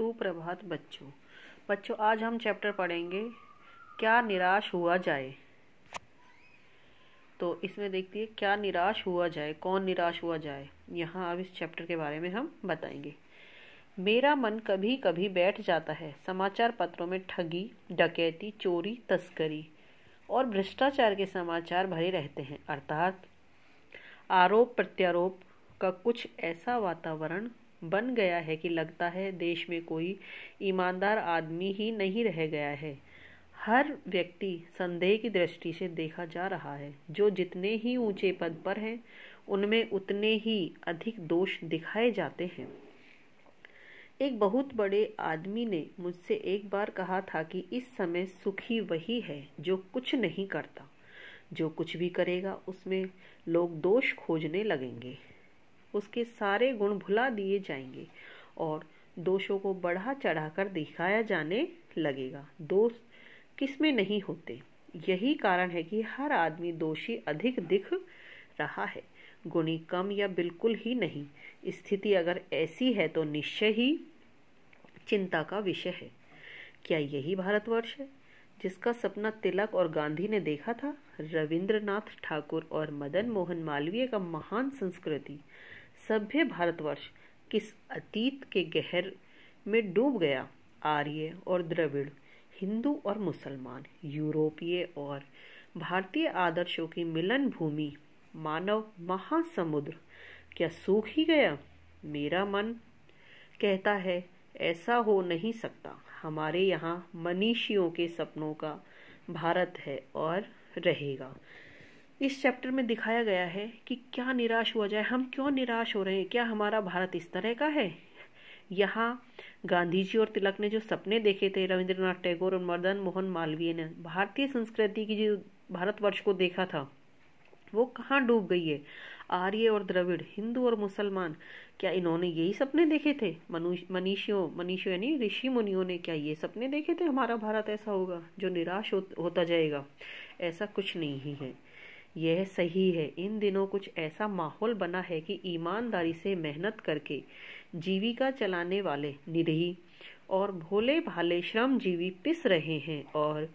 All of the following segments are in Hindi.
सुप्रभात बच्चों बच्चों आज हम चैप्टर पढ़ेंगे क्या निराश हुआ जाए तो इसमें है क्या निराश हुआ जाए कौन निराश हुआ जाए यहाँ अब इस चैप्टर के बारे में हम बताएंगे मेरा मन कभी कभी बैठ जाता है समाचार पत्रों में ठगी डकैती चोरी तस्करी और भ्रष्टाचार के समाचार भरे रहते हैं अर्थात आरोप प्रत्यारोप का कुछ ऐसा वातावरण बन गया है कि लगता है देश में कोई ईमानदार आदमी ही नहीं रह गया है हर व्यक्ति संदेह की दृष्टि से देखा जा रहा है जो जितने ही ऊंचे पद पर हैं उनमें उतने ही अधिक दोष दिखाए जाते हैं एक बहुत बड़े आदमी ने मुझसे एक बार कहा था कि इस समय सुखी वही है जो कुछ नहीं करता जो कुछ भी करेगा उसमें लोग दोष खोजने लगेंगे उसके सारे गुण भुला दिए जाएंगे और दोषों को बढ़ा चढ़ाकर दिखाया जाने लगेगा दोष किस में नहीं होते यही कारण है कि हर आदमी दोषी अधिक दिख रहा है गुणी कम या बिल्कुल ही नहीं स्थिति अगर ऐसी है तो निश्चय ही चिंता का विषय है क्या यही भारतवर्ष है जिसका सपना तिलक और गांधी ने देखा था रविंद्रनाथ ठाकुर और मदन मोहन मालवीय का महान संस्कृति सभ्य भारतवर्ष किस अतीत के गहर में डूब गया आर्य और द्रविड़ हिंदू और मुसलमान यूरोपीय और भारतीय आदर्शों की मिलन भूमि मानव महासमुद्र क्या सूख ही गया मेरा मन कहता है ऐसा हो नहीं सकता हमारे यहाँ मनीषियों के सपनों का भारत है और रहेगा इस चैप्टर में दिखाया गया है कि क्या निराश हुआ जाए हम क्यों निराश हो रहे हैं क्या हमारा भारत इस तरह का है यहाँ गांधी जी और तिलक ने जो सपने देखे थे रविंद्रनाथ टैगोर और मदन मोहन मालवीय ने भारतीय संस्कृति की जो भारतवर्ष को देखा था वो कहाँ डूब गई है आर्य और द्रविड़ हिंदू और मुसलमान क्या इन्होंने यही सपने देखे थे मनीषियों मनीषियों यानी ऋषि मुनियों ने क्या ये सपने देखे थे हमारा भारत ऐसा होगा जो निराश हो, होता जाएगा ऐसा कुछ नहीं है यह सही है इन दिनों कुछ ऐसा माहौल बना है कि ईमानदारी से मेहनत करके जीविका चलाने वाले निरही और भोले भाले श्रमजीवी पिस रहे हैं और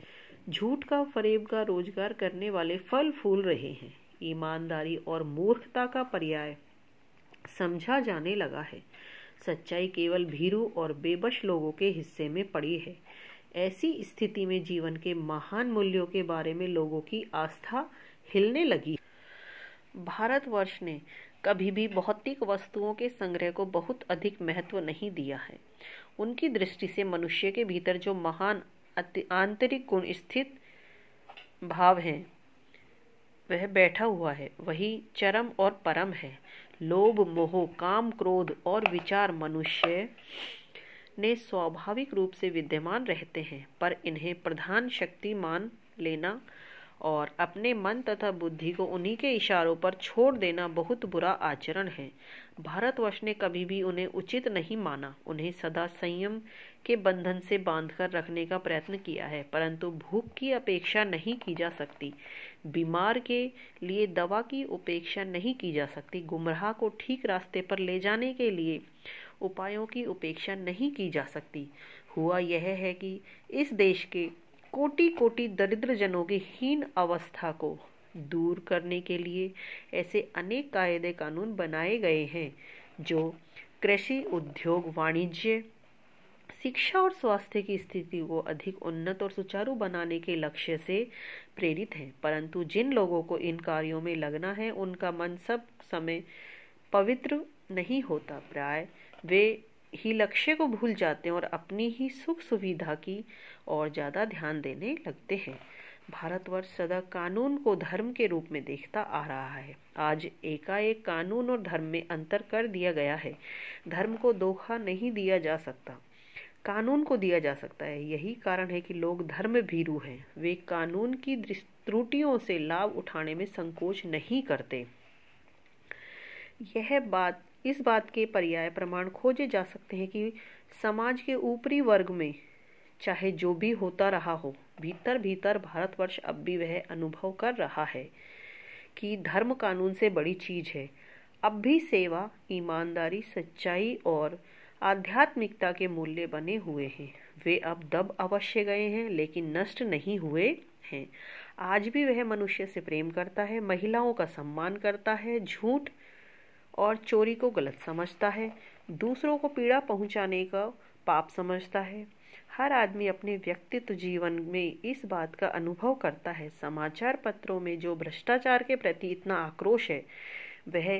झूठ का फरेब का रोजगार करने वाले फल फूल रहे हैं ईमानदारी और मूर्खता का पर्याय समझा जाने लगा है सच्चाई केवल भीरू और बेबश लोगों के हिस्से में पड़ी है ऐसी स्थिति में जीवन के महान मूल्यों के बारे में लोगों की आस्था हिलने लगी भारतवर्ष ने कभी भी भौतिक वस्तुओं के संग्रह को बहुत अधिक महत्व नहीं दिया है उनकी दृष्टि से मनुष्य के भीतर जो महान आंतरिक गुण स्थित भाव हैं वह बैठा हुआ है वही चरम और परम है लोभ मोह काम क्रोध और विचार मनुष्य ने स्वाभाविक रूप से विद्यमान रहते हैं पर इन्हें प्रधान शक्ति मान लेना और अपने मन तथा बुद्धि को उन्हीं के इशारों पर छोड़ देना बहुत बुरा आचरण है भारतवर्ष ने कभी भी उन्हें उचित नहीं माना उन्हें सदा संयम के बंधन से बांधकर रखने का प्रयत्न किया है परंतु भूख की अपेक्षा नहीं की जा सकती बीमार के लिए दवा की उपेक्षा नहीं की जा सकती गुमराह को ठीक रास्ते पर ले जाने के लिए उपायों की उपेक्षा नहीं की जा सकती हुआ यह है कि इस देश के कोटि कोटि दरिद्र जनों की हीन अवस्था को दूर करने के लिए ऐसे अनेक कायदे कानून बनाए गए हैं जो कृषि उद्योग वाणिज्य शिक्षा और स्वास्थ्य की स्थिति को अधिक उन्नत और सुचारू बनाने के लक्ष्य से प्रेरित हैं परंतु जिन लोगों को इन कार्यों में लगना है उनका मन सब समय पवित्र नहीं होता प्राय वे ही लक्ष्य को भूल जाते हैं और अपनी ही सुख सुविधा की और ज़्यादा ध्यान देने लगते हैं भारतवर्ष सदा कानून को धर्म के रूप में देखता आ रहा है आज एकाएक कानून और धर्म में अंतर कर दिया गया है धर्म को दोखा नहीं दिया जा सकता कानून को दिया जा सकता है यही कारण है कि लोग धर्म भीरू हैं वे कानून की त्रुटियों से लाभ उठाने में संकोच नहीं करते यह बात इस बात के पर्याय प्रमाण खोजे जा सकते हैं कि समाज के ऊपरी वर्ग में चाहे जो भी होता रहा हो भीतर भीतर भारतवर्ष अब भी वह अनुभव कर रहा है कि धर्म कानून से बड़ी चीज है अब भी सेवा ईमानदारी सच्चाई और आध्यात्मिकता के मूल्य बने हुए हैं वे अब दब अवश्य गए हैं लेकिन नष्ट नहीं हुए हैं आज भी वह मनुष्य से प्रेम करता है महिलाओं का सम्मान करता है झूठ और चोरी को गलत समझता है दूसरों को पीड़ा पहुंचाने का पाप समझता है हर आदमी अपने व्यक्तित्व जीवन में इस बात का अनुभव करता है समाचार पत्रों में जो भ्रष्टाचार के प्रति इतना आक्रोश है वह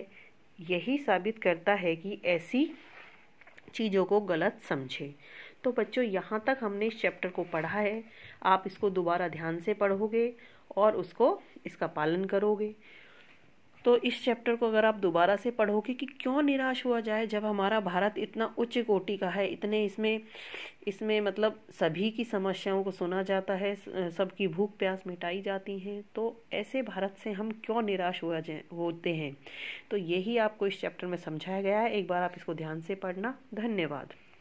यही साबित करता है कि ऐसी चीज़ों को गलत समझे तो बच्चों यहाँ तक हमने इस चैप्टर को पढ़ा है आप इसको दोबारा ध्यान से पढ़ोगे और उसको इसका पालन करोगे तो इस चैप्टर को अगर आप दोबारा से पढ़ोगे कि क्यों निराश हुआ जाए जब हमारा भारत इतना उच्च कोटि का है इतने इसमें इसमें मतलब सभी की समस्याओं को सुना जाता है सबकी भूख प्यास मिटाई जाती हैं तो ऐसे भारत से हम क्यों निराश हुआ जाए होते हैं तो यही आपको इस चैप्टर में समझाया गया है एक बार आप इसको ध्यान से पढ़ना धन्यवाद